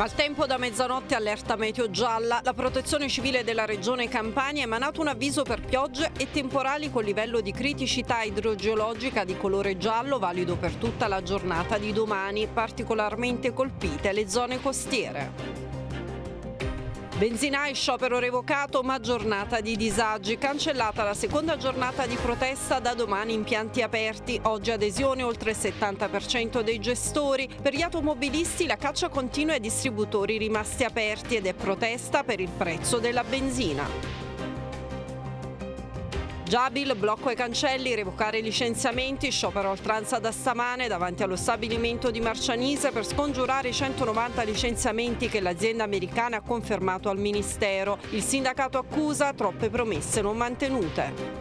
Mal tempo da mezzanotte allerta meteo gialla. La protezione civile della regione Campania ha emanato un avviso per piogge e temporali con livello di criticità idrogeologica di colore giallo valido per tutta la giornata di domani, particolarmente colpite le zone costiere. Benzinai sciopero revocato ma giornata di disagi, cancellata la seconda giornata di protesta da domani in pianti aperti, oggi adesione oltre il 70% dei gestori, per gli automobilisti la caccia continua ai distributori rimasti aperti ed è protesta per il prezzo della benzina. Giabil, blocco ai cancelli, revocare licenziamenti, sciopero al oltranza da stamane davanti allo stabilimento di Marcianise per scongiurare i 190 licenziamenti che l'azienda americana ha confermato al Ministero. Il sindacato accusa troppe promesse non mantenute.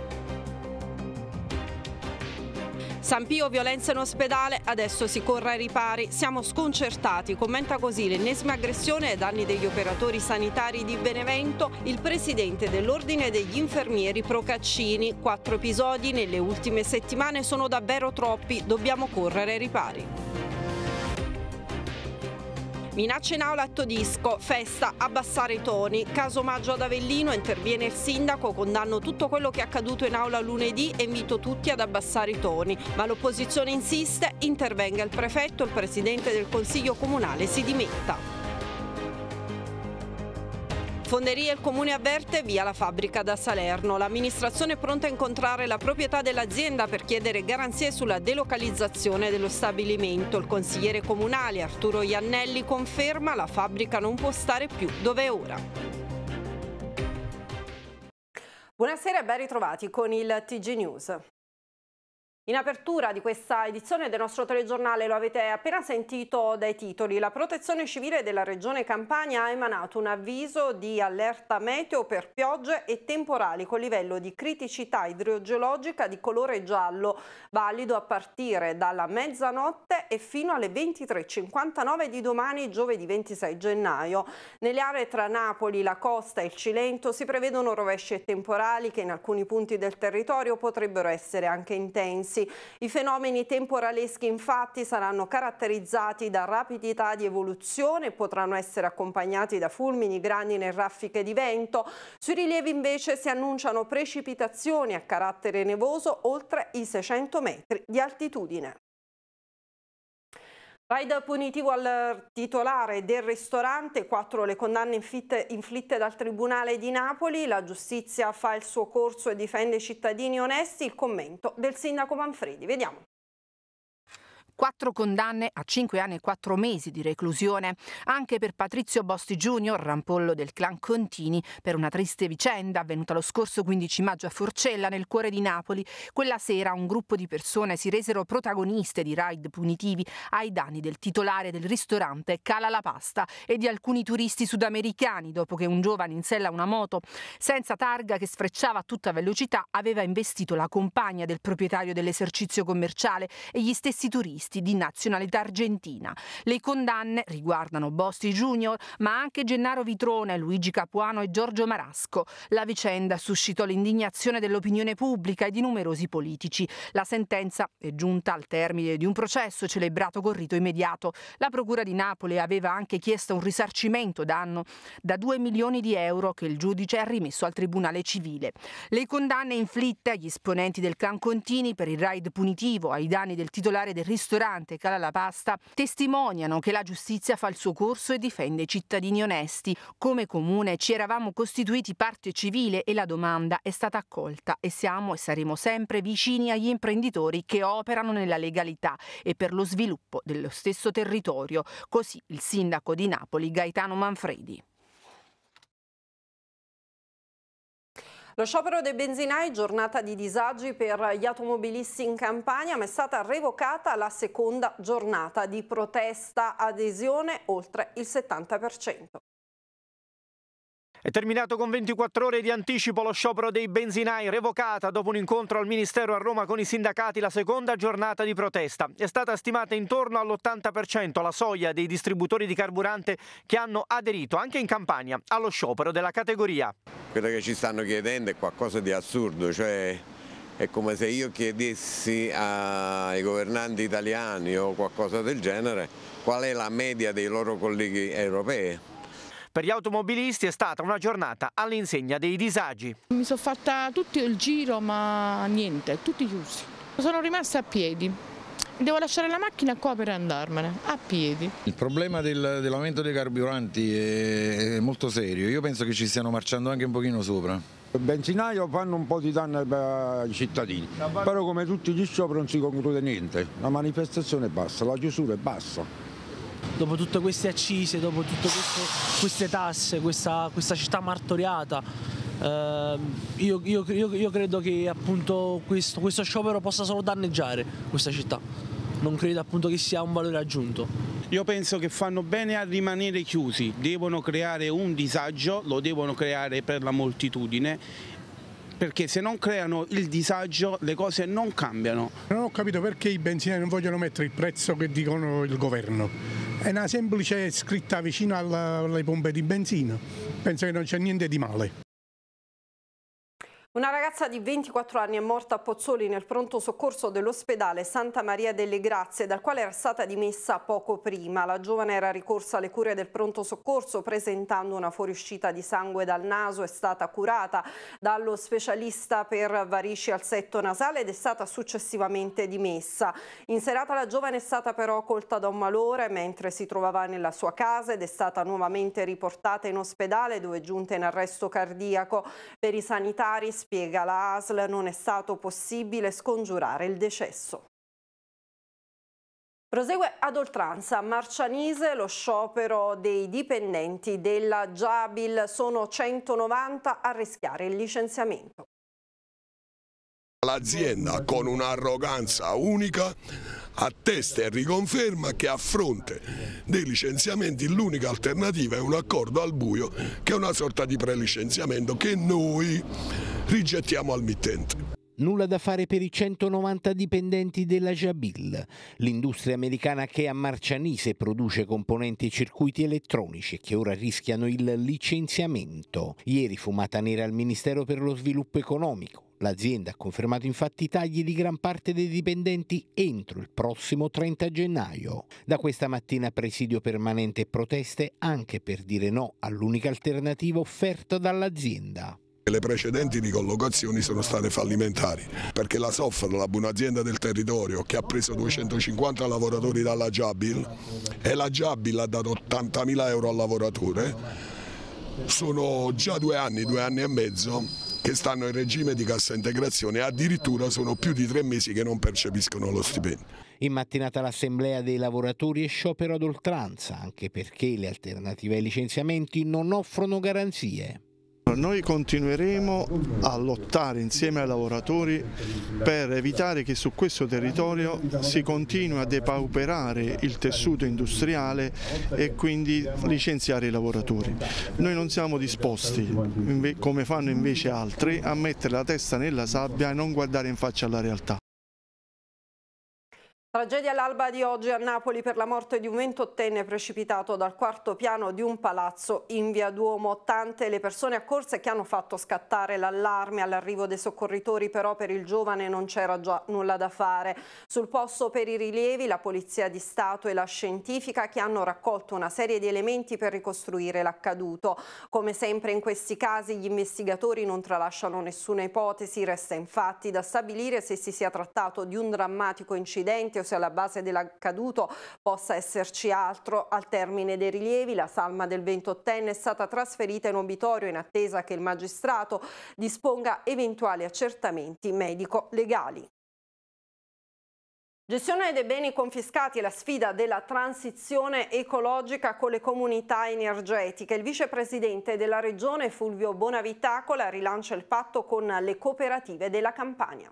San Pio violenza in ospedale, adesso si corre ai ripari, siamo sconcertati, commenta così l'ennesima aggressione ai danni degli operatori sanitari di Benevento, il presidente dell'ordine degli infermieri Procaccini, quattro episodi nelle ultime settimane sono davvero troppi, dobbiamo correre ai ripari. Minaccia in aula a disco, festa, abbassare i toni. Caso omaggio ad Avellino, interviene il sindaco, condanno tutto quello che è accaduto in aula lunedì e invito tutti ad abbassare i toni. Ma l'opposizione insiste, intervenga il prefetto, il presidente del Consiglio Comunale si dimetta. Fonderia il Comune avverte via la fabbrica da Salerno. L'amministrazione è pronta a incontrare la proprietà dell'azienda per chiedere garanzie sulla delocalizzazione dello stabilimento. Il consigliere comunale Arturo Iannelli conferma la fabbrica non può stare più dove è ora. Buonasera e ben ritrovati con il TG News. In apertura di questa edizione del nostro telegiornale lo avete appena sentito dai titoli. La protezione civile della regione Campania ha emanato un avviso di allerta meteo per piogge e temporali con livello di criticità idrogeologica di colore giallo, valido a partire dalla mezzanotte e fino alle 23.59 di domani, giovedì 26 gennaio. Nelle aree tra Napoli, la costa e il Cilento si prevedono rovesci e temporali che in alcuni punti del territorio potrebbero essere anche intensi corsi. I fenomeni temporaleschi infatti saranno caratterizzati da rapidità di evoluzione e potranno essere accompagnati da fulmini, granine e raffiche di vento. Sui rilievi invece si annunciano precipitazioni a carattere nevoso oltre i 600 metri di altitudine. Raid punitivo al eh, titolare del ristorante, quattro le condanne infitte, inflitte dal Tribunale di Napoli, la giustizia fa il suo corso e difende i cittadini onesti, il commento del sindaco Manfredi. Vediamo. Quattro condanne a cinque anni e quattro mesi di reclusione, anche per Patrizio Bosti Junior, rampollo del clan Contini, per una triste vicenda avvenuta lo scorso 15 maggio a Forcella, nel cuore di Napoli. Quella sera un gruppo di persone si resero protagoniste di raid punitivi ai danni del titolare del ristorante Cala la Pasta e di alcuni turisti sudamericani, dopo che un giovane in sella una moto senza targa che sfrecciava a tutta velocità aveva investito la compagna del proprietario dell'esercizio commerciale e gli stessi turisti arresti di nazionalità argentina. Le condanne riguardano Bosti Junior, ma anche Gennaro Vitrone, Luigi Capuano e Giorgio Marasco. La vicenda suscitò l'indignazione dell'opinione pubblica e di numerosi politici. La sentenza è giunta al termine di un processo celebrato con rito immediato. La Procura di Napoli aveva anche chiesto un risarcimento danno da 2 milioni di euro che il giudice ha rimesso al Tribunale Civile. Le condanne inflitte agli esponenti del clan Contini per il raid punitivo ai danni del titolare del ristorante ristorante Cala la Pasta testimoniano che la giustizia fa il suo corso e difende i cittadini onesti. Come comune ci eravamo costituiti parte civile e la domanda è stata accolta e siamo e saremo sempre vicini agli imprenditori che operano nella legalità e per lo sviluppo dello stesso territorio. Così il sindaco di Napoli Gaetano Manfredi. Lo sciopero dei benzinai, giornata di disagi per gli automobilisti in Campania, ma è stata revocata la seconda giornata di protesta adesione oltre il 70%. È terminato con 24 ore di anticipo lo sciopero dei benzinai, revocata dopo un incontro al Ministero a Roma con i sindacati la seconda giornata di protesta. È stata stimata intorno all'80% la soglia dei distributori di carburante che hanno aderito anche in campagna allo sciopero della categoria. Quello che ci stanno chiedendo è qualcosa di assurdo, cioè è come se io chiedessi ai governanti italiani o qualcosa del genere qual è la media dei loro colleghi europei per gli automobilisti è stata una giornata all'insegna dei disagi. Mi sono fatta tutto il giro ma niente, tutti chiusi. Sono rimasta a piedi, devo lasciare la macchina qua per andarmene, a piedi. Il problema del, dell'aumento dei carburanti è, è, molto serio, io penso che ci stiano marciando anche un pochino sopra. Il benzinaio fanno un po' di danno ai cittadini, però come tutti gli sciopero non si conclude niente, la manifestazione è bassa, la chiusura è bassa dopo tutte queste accise, dopo tutte queste, queste tasse, questa, questa, città martoriata. Eh, io, io, io, credo che appunto questo, questo sciopero possa solo danneggiare questa città. Non credo appunto che sia un valore aggiunto. Io penso che fanno bene a rimanere chiusi, devono creare un disagio, lo devono creare per la moltitudine perché se non creano il disagio le cose non cambiano. Non ho capito perché i benzinai non vogliono mettere il prezzo che dicono il governo è una semplice scritta vicino alle pompe di benzina, penso che non c'è niente di male. Una ragazza di 24 anni è morta a Pozzoli nel pronto soccorso dell'ospedale Santa Maria delle Grazie, dal quale era stata dimessa poco prima. La giovane era ricorsa alle cure del pronto soccorso presentando una fuoriuscita di sangue dal naso, è stata curata dallo specialista per varici al setto nasale ed è stata successivamente dimessa. In serata la giovane è stata però colta da un malore mentre si trovava nella sua casa ed è stata nuovamente riportata in ospedale dove è giunta in arresto cardiaco. Per i sanitari Spiega la ASL non è stato possibile scongiurare il decesso. Prosegue ad oltranza Marcianise lo sciopero dei dipendenti della Giabil. Sono 190 a rischiare il licenziamento. L'azienda con un'arroganza unica attesta e riconferma che a fronte dei licenziamenti l'unica alternativa è un accordo al buio che è una sorta di prelicenziamento che noi rigettiamo al mittente. Nulla da fare per i 190 dipendenti della Jabil, l'industria americana che a Marcianise produce componenti e circuiti elettronici che ora rischiano il licenziamento. Ieri fumata nera al Ministero per lo Sviluppo Economico L'azienda ha confermato infatti i tagli di gran parte dei dipendenti entro il prossimo 30 gennaio. Da questa mattina presidio permanente e proteste anche per dire no all'unica alternativa offerta dall'azienda. Le precedenti ricollocazioni sono state fallimentari perché la Software, la buona azienda del territorio che ha preso 250 lavoratori dalla Jabil e la Jabil ha dato 80.000 euro al lavoratore, sono già due anni, due anni e mezzo che stanno in regime di cassa integrazione e addirittura sono più di tre mesi che non percepiscono lo stipendio. In mattinata l'assemblea dei lavoratori è sciopero ad oltranza, anche perché le alternative ai licenziamenti non offrono garanzie. Noi continueremo a lottare insieme ai lavoratori per evitare che su questo territorio si continui a depauperare il tessuto industriale e quindi licenziare i lavoratori. Noi non siamo disposti, come fanno invece altri, a mettere la testa nella sabbia e non guardare in faccia alla realtà. Tragedia all'alba di oggi a Napoli per la morte di un ventottenne precipitato dal quarto piano di un palazzo in via Duomo. Tante le persone accorse che hanno fatto scattare l'allarme all'arrivo dei soccorritori, però per il giovane non c'era già nulla da fare. Sul posto per i rilievi la Polizia di Stato e la scientifica che hanno raccolto una serie di elementi per ricostruire l'accaduto. Come sempre in questi casi gli investigatori non tralasciano nessuna ipotesi, resta infatti da stabilire se si sia trattato di un drammatico incidente anche se alla base dell'accaduto possa esserci altro. Al termine dei rilievi la salma del 28enne è stata trasferita in obitorio in attesa che il magistrato disponga eventuali accertamenti medico-legali. Gestione dei beni confiscati e la sfida della transizione ecologica con le comunità energetiche. Il vicepresidente della regione Fulvio Bonavitacola rilancia il patto con le cooperative della Campania.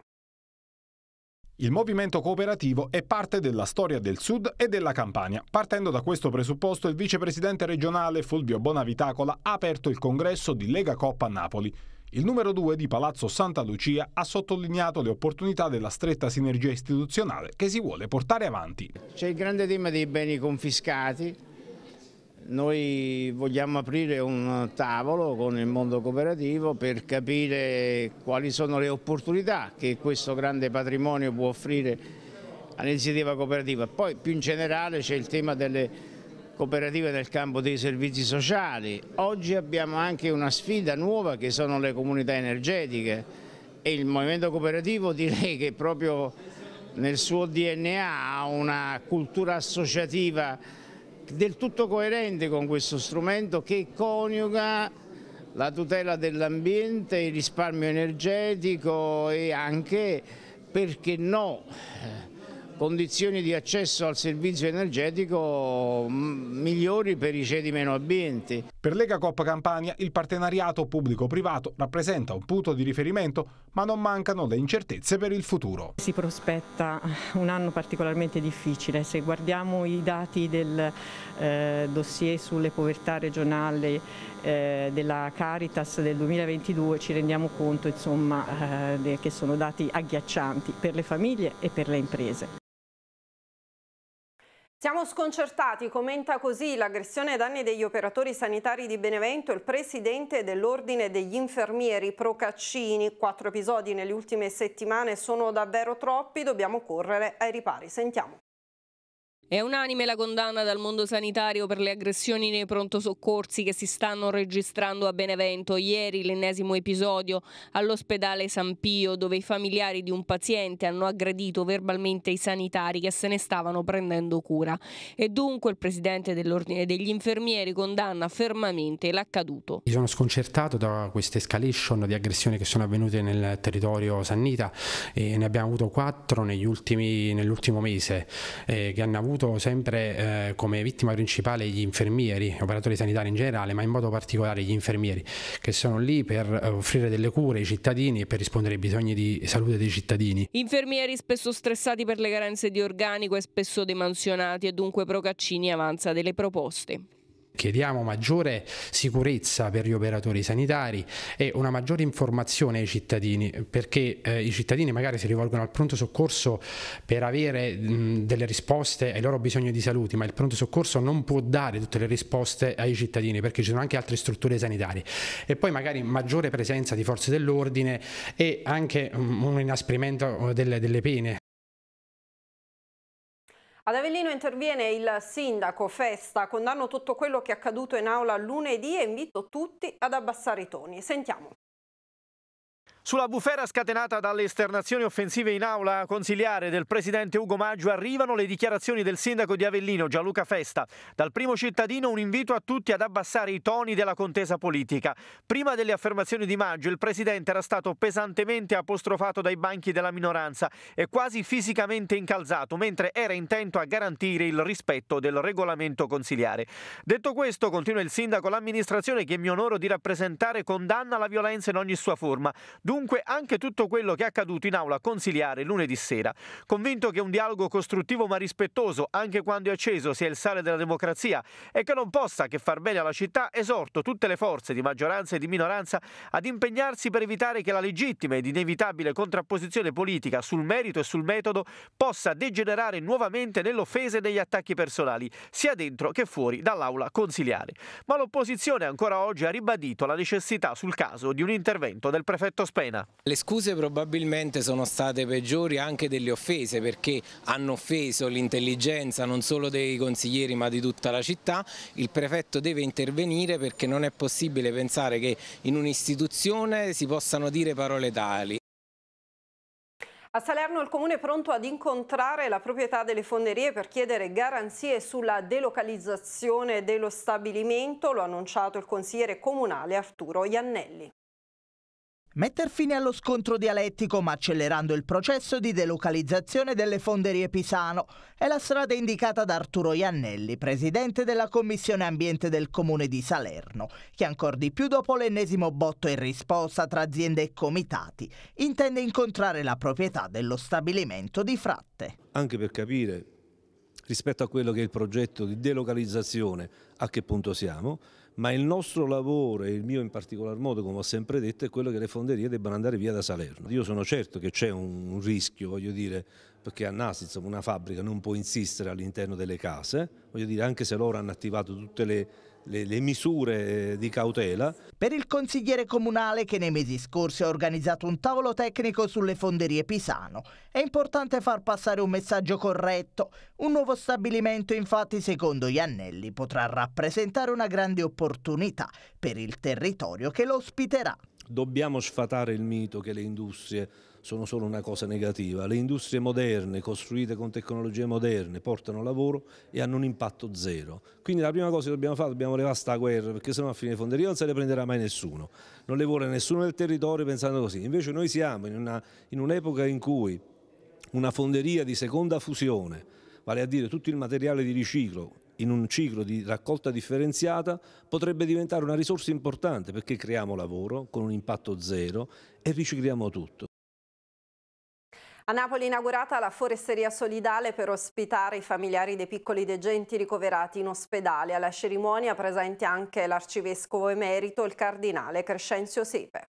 Il movimento cooperativo è parte della storia del Sud e della Campania. Partendo da questo presupposto, il vicepresidente regionale Fulvio Bonavitacola ha aperto il congresso di Lega Coppa Napoli. Il numero 2 di Palazzo Santa Lucia ha sottolineato le opportunità della stretta sinergia istituzionale che si vuole portare avanti. C'è il grande tema dei beni confiscati, noi vogliamo aprire un tavolo con il mondo cooperativo per capire quali sono le opportunità che questo grande patrimonio può offrire all'iniziativa cooperativa. Poi più in generale c'è il tema delle cooperative nel campo dei servizi sociali. Oggi abbiamo anche una sfida nuova che sono le comunità energetiche e il movimento cooperativo direi che proprio nel suo DNA ha una cultura associativa del tutto coerente con questo strumento che coniuga la tutela dell'ambiente, il risparmio energetico e anche, perché no, condizioni di accesso al servizio energetico mm, migliori per i cedi meno abbienti. Per Lega Coppa Campania il partenariato pubblico-privato rappresenta un punto di riferimento, ma non mancano le incertezze per il futuro. Si prospetta un anno particolarmente difficile. Se guardiamo i dati del eh, dossier sulle povertà regionali eh, della Caritas del 2022 ci rendiamo conto insomma, eh, che sono dati agghiaccianti per le famiglie e per le imprese. Siamo sconcertati, commenta così l'aggressione ai danni degli operatori sanitari di Benevento il presidente dell'Ordine degli Infermieri Procaccini. Quattro episodi nelle ultime settimane sono davvero troppi, dobbiamo correre ai ripari. Sentiamo. È unanime la condanna dal mondo sanitario per le aggressioni nei pronto soccorsi che si stanno registrando a Benevento. Ieri l'ennesimo episodio all'ospedale San Pio dove i familiari di un paziente hanno aggredito verbalmente i sanitari che se ne stavano prendendo cura. E dunque il presidente dell'ordine degli infermieri condanna fermamente l'accaduto. Mi sono sconcertato da questa escalation di aggressioni che sono avvenute nel territorio Sannita e ne abbiamo avuto quattro negli ultimi, nell'ultimo mese eh, che hanno avuto avuto sempre eh, come vittima principale gli infermieri, operatori sanitari in generale, ma in modo particolare gli infermieri, che sono lì per eh, offrire delle cure ai cittadini e per rispondere ai bisogni di salute dei cittadini. Infermieri spesso stressati per le carenze di organico e spesso demansionati e dunque Procaccini avanza delle proposte. Chiediamo maggiore sicurezza per gli operatori sanitari e una maggiore informazione ai cittadini, perché eh, i cittadini magari si rivolgono al pronto soccorso per avere mh, delle risposte ai loro bisogni di salute, ma il pronto soccorso non può dare tutte le risposte ai cittadini, perché ci sono anche altre strutture sanitarie. E poi magari maggiore presenza di forze dell'ordine e anche mh, un inasprimento eh, delle, delle pene. Ad Avellino interviene il sindaco Festa, condanno tutto quello che è accaduto in aula lunedì e invito tutti ad abbassare i toni. Sentiamo. Sulla bufera scatenata dalle esternazioni offensive in aula consigliare del presidente Ugo Maggio arrivano le dichiarazioni del sindaco di Avellino Gianluca Festa. Dal primo cittadino un invito a tutti ad abbassare i toni della contesa politica. Prima delle affermazioni di Maggio il presidente era stato pesantemente apostrofato dai banchi della minoranza e quasi fisicamente incalzato mentre era intento a garantire il rispetto del regolamento consigliare. Detto questo, continua il sindaco, l'amministrazione che mi onoro di rappresentare condanna la violenza in ogni sua forma. Dunque Dunque anche tutto quello che è accaduto in aula consiliare lunedì sera. Convinto che un dialogo costruttivo ma rispettoso, anche quando è acceso, sia il sale della democrazia e che non possa che far bene alla città, esorto tutte le forze di maggioranza e di minoranza ad impegnarsi per evitare che la legittima ed inevitabile contrapposizione politica sul merito e sul metodo possa degenerare nuovamente nell'offesa e negli attacchi personali, sia dentro che fuori dall'aula consiliare. Ma l'opposizione ancora oggi ha ribadito la necessità sul caso di un intervento del prefetto Spezia. Serena. Le scuse probabilmente sono state peggiori anche delle offese perché hanno offeso l'intelligenza non solo dei consiglieri ma di tutta la città. Il prefetto deve intervenire perché non è possibile pensare che in un'istituzione si possano dire parole tali. A Salerno il Comune è pronto ad incontrare la proprietà delle fonderie per chiedere garanzie sulla delocalizzazione dello stabilimento, lo ha annunciato il consigliere comunale Arturo Iannelli. Metter fine allo scontro dialettico ma accelerando il processo di delocalizzazione delle fonderie Pisano è la strada indicata da Arturo Iannelli, presidente della Commissione Ambiente del Comune di Salerno, che ancor di più dopo l'ennesimo botto in risposta tra aziende e comitati intende incontrare la proprietà dello stabilimento di Fratte. Anche per capire rispetto a quello che è il progetto di delocalizzazione a che punto siamo, ma il nostro lavoro e il mio in particolar modo, come ho sempre detto, è quello che le fonderie debbano andare via da Salerno. Io sono certo che c'è un rischio, voglio dire, perché a Nasi una fabbrica non può insistere all'interno delle case, voglio dire, anche se loro hanno attivato tutte le le, le misure eh, di cautela. Per il consigliere comunale che nei mesi scorsi ha organizzato un tavolo tecnico sulle fonderie Pisano, è importante far passare un messaggio corretto. Un nuovo stabilimento infatti secondo Iannelli potrà rappresentare una grande opportunità per il territorio che lo ospiterà. Dobbiamo sfatare il mito che le industrie sono solo una cosa negativa. Le industrie moderne, costruite con tecnologie moderne, portano lavoro e hanno un impatto zero. Quindi la prima cosa che dobbiamo fare, dobbiamo levare questa guerra, perché sennò a fine fonderia non se le prenderà mai nessuno. Non le vuole nessuno del territorio pensando così. Invece noi siamo in un'epoca in, un in cui una fonderia di seconda fusione, vale a dire tutto il materiale di riciclo, in un ciclo di raccolta differenziata potrebbe diventare una risorsa importante perché creiamo lavoro con un impatto zero e ricicliamo tutto. A Napoli è inaugurata la foresteria solidale per ospitare i familiari dei piccoli degenti ricoverati in ospedale. Alla cerimonia presente anche l'arcivescovo emerito, il cardinale Crescenzio Sepe.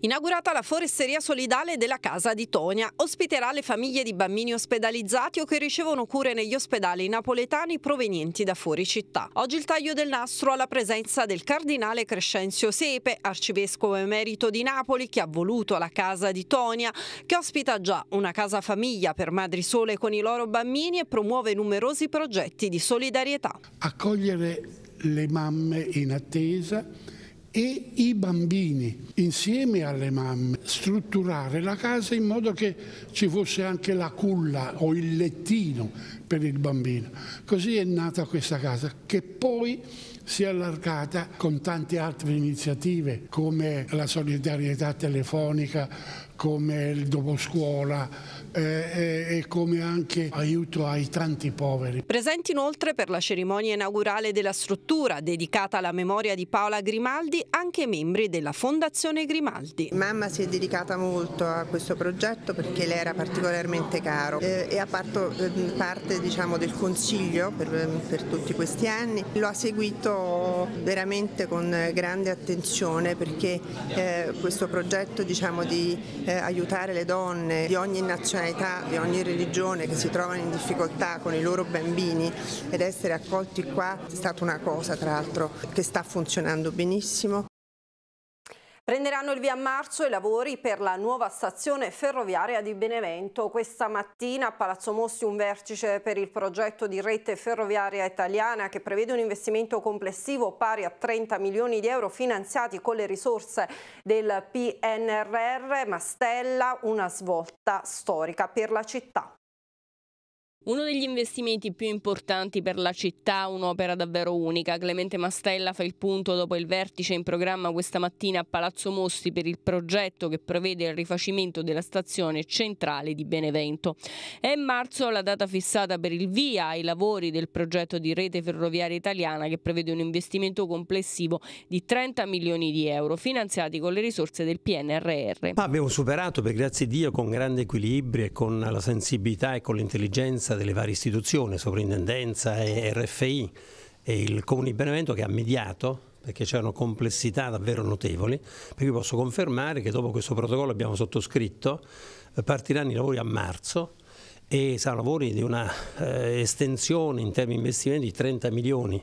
Inaugurata la foresteria solidale della Casa di Tonia, ospiterà le famiglie di bambini ospedalizzati o che ricevono cure negli ospedali napoletani provenienti da fuori città. Oggi il taglio del nastro alla presenza del cardinale Crescenzio Sepe, arcivescovo emerito di Napoli, che ha voluto la Casa di Tonia, che ospita già una casa famiglia per madri sole con i loro bambini e promuove numerosi progetti di solidarietà. Accogliere le mamme in attesa e i bambini insieme alle mamme, strutturare la casa in modo che ci fosse anche la culla o il lettino per il bambino. Così è nata questa casa che poi si è allargata con tante altre iniziative come la solidarietà telefonica, come il doposcuola, eh, eh, e come anche aiuto ai tanti poveri. Presenti inoltre per la cerimonia inaugurale della struttura dedicata alla memoria di Paola Grimaldi anche membri della Fondazione Grimaldi. Mamma si è dedicata molto a questo progetto perché le era particolarmente caro eh, e ha fatto ehm, parte diciamo, del consiglio per, ehm, per tutti questi anni. Lo ha seguito veramente con grande attenzione perché eh, questo progetto diciamo, di eh, aiutare le donne di ogni nazionalità nazionalità, di ogni religione che si trovano in difficoltà con i loro bambini ed essere accolti qua è stata una cosa tra l'altro che sta funzionando benissimo. Prenderanno il via a marzo i lavori per la nuova stazione ferroviaria di Benevento. Questa mattina a Palazzo Mossi un vertice per il progetto di rete ferroviaria italiana che prevede un investimento complessivo pari a 30 milioni di euro finanziati con le risorse del PNRR, ma stella una svolta storica per la città. Uno degli investimenti più importanti per la città, un'opera davvero unica. Clemente Mastella fa il punto dopo il vertice in programma questa mattina a Palazzo Mossi per il progetto che prevede il rifacimento della stazione centrale di Benevento. È in marzo la data fissata per il via ai lavori del progetto di rete ferroviaria italiana che prevede un investimento complessivo di 30 milioni di euro finanziati con le risorse del PNRR. Ma abbiamo superato, per grazie a Dio, con grande equilibrio e con la sensibilità e con l'intelligenza presenza delle varie istituzioni, Sovrintendenza e RFI e il Comune di Benevento che ha mediato perché c'erano complessità davvero notevoli, per cui posso confermare che dopo questo protocollo abbiamo sottoscritto eh, partiranno i lavori a marzo e saranno lavori di una eh, estensione in termini di investimenti di 30 milioni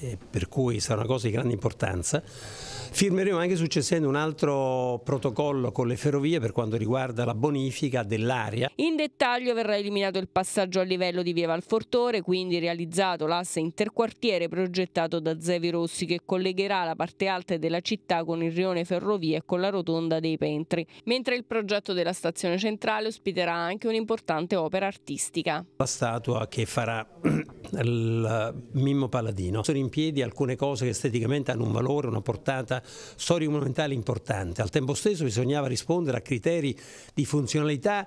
eh, per cui sarà una cosa di grande importanza. Firmeremo anche successivamente un altro protocollo con le ferrovie per quanto riguarda la bonifica dell'area. In dettaglio verrà eliminato il passaggio a livello di Via Valfortore, quindi realizzato l'asse interquartiere progettato da Zevi Rossi che collegherà la parte alta della città con il rione ferrovie e con la rotonda dei Pentri, mentre il progetto della stazione centrale ospiterà anche un'importante opera artistica. La statua che farà il Mimmo Paladino. Sono in in piedi alcune cose che esteticamente hanno un valore, una portata storico-monumentale importante. Al tempo stesso bisognava rispondere a criteri di funzionalità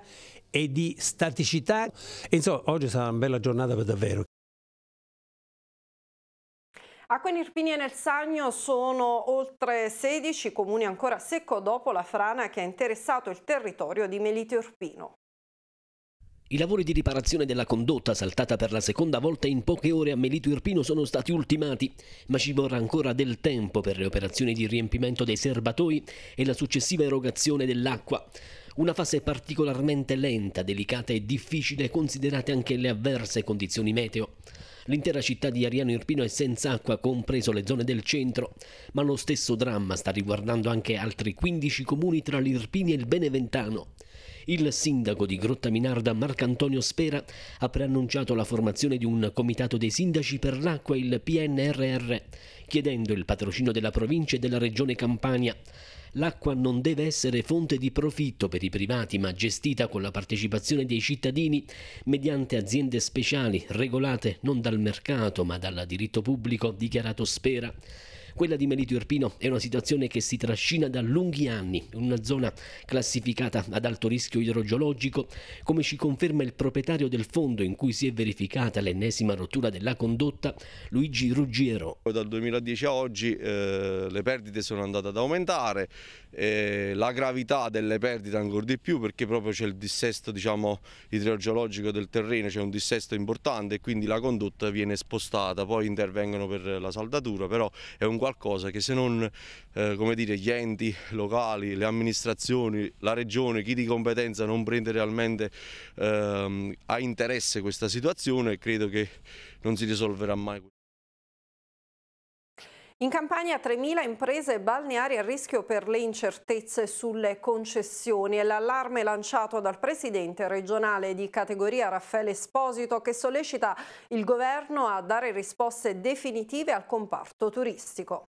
e di staticità. E insomma, oggi sarà una bella giornata per davvero. Acque Nirpini e nel Sagno sono oltre 16 comuni ancora secco dopo la frana che ha interessato il territorio di Melite Urpino. I lavori di riparazione della condotta saltata per la seconda volta in poche ore a Melito Irpino sono stati ultimati, ma ci vorrà ancora del tempo per le operazioni di riempimento dei serbatoi e la successiva erogazione dell'acqua. Una fase particolarmente lenta, delicata e difficile considerate anche le avverse condizioni meteo. L'intera città di Ariano Irpino è senza acqua, compreso le zone del centro, ma lo stesso dramma sta riguardando anche altri 15 comuni tra l'Irpini e il Beneventano. Il sindaco di Grottaminarda Marcantonio Spera ha preannunciato la formazione di un comitato dei sindaci per l'acqua e il PNRR, chiedendo il patrocino della provincia e della regione Campania. L'acqua non deve essere fonte di profitto per i privati, ma gestita con la partecipazione dei cittadini mediante aziende speciali regolate non dal mercato, ma dal diritto pubblico, dichiarato Spera. Quella di Melito Irpino è una situazione che si trascina da lunghi anni in una zona classificata ad alto rischio idrogeologico, come ci conferma il proprietario del fondo in cui si è verificata l'ennesima rottura della condotta, Luigi Ruggiero. Dal 2010 a oggi eh, le perdite sono andate ad aumentare, eh, la gravità delle perdite ancora di più perché proprio c'è il dissesto diciamo, idrogeologico del terreno, c'è un dissesto importante e quindi la condotta viene spostata, poi intervengono per la saldatura, però è un qualcosa che se non eh, come dire, gli enti locali, le amministrazioni, la regione, chi di competenza non prende realmente eh, a interesse questa situazione, credo che non si risolverà mai. In Campania 3.000 imprese balneari a rischio per le incertezze sulle concessioni e l'allarme lanciato dal presidente regionale di categoria Raffaele Esposito che sollecita il governo a dare risposte definitive al comparto turistico.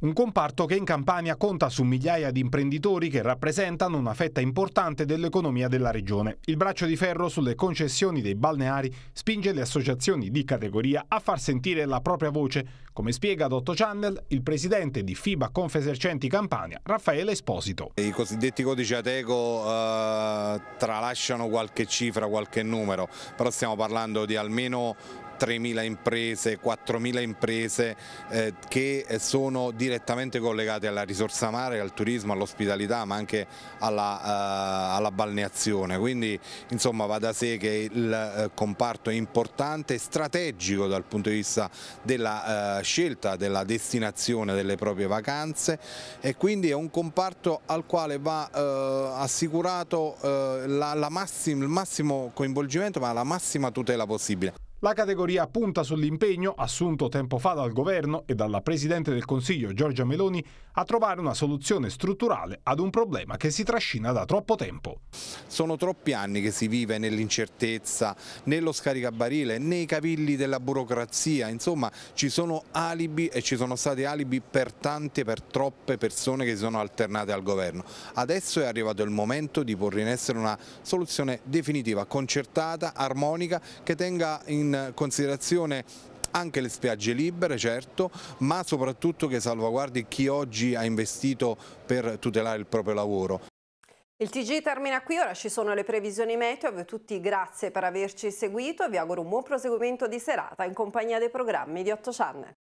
Un comparto che in Campania conta su migliaia di imprenditori che rappresentano una fetta importante dell'economia della regione. Il braccio di ferro sulle concessioni dei balneari spinge le associazioni di categoria a far sentire la propria voce, come spiega ad 8 Channel il presidente di FIBA Confesercenti Campania, Raffaele Esposito. I cosiddetti codici Ateco eh, tralasciano qualche cifra, qualche numero, però stiamo parlando di almeno 3.000 imprese, 4.000 imprese eh, che eh, sono direttamente collegate alla risorsa mare, al turismo, all'ospitalità ma anche alla, eh, alla, balneazione, quindi insomma va da sé che il eh, comparto è importante, strategico dal punto di vista della eh, scelta, della destinazione delle proprie vacanze e quindi è un comparto al quale va eh, assicurato la, la massim, il massimo coinvolgimento ma la massima tutela possibile. La categoria punta sull'impegno, assunto tempo fa dal governo e dalla Presidente del Consiglio Giorgia Meloni, a trovare una soluzione strutturale ad un problema che si trascina da troppo tempo. Sono troppi anni che si vive nell'incertezza, nello scaricabarile, nei cavilli della burocrazia, insomma ci sono alibi e ci sono stati alibi per tante, per troppe persone che si sono alternate al governo. Adesso è arrivato il momento di porre in essere una soluzione definitiva, concertata, armonica, che tenga in in considerazione anche le spiagge libere certo, ma soprattutto che salvaguardi chi oggi ha investito per tutelare il proprio lavoro. Il TG termina qui, ora ci sono le previsioni meteo, a tutti grazie per averci seguito e vi auguro un buon proseguimento di serata in compagnia dei programmi di 8 Channel.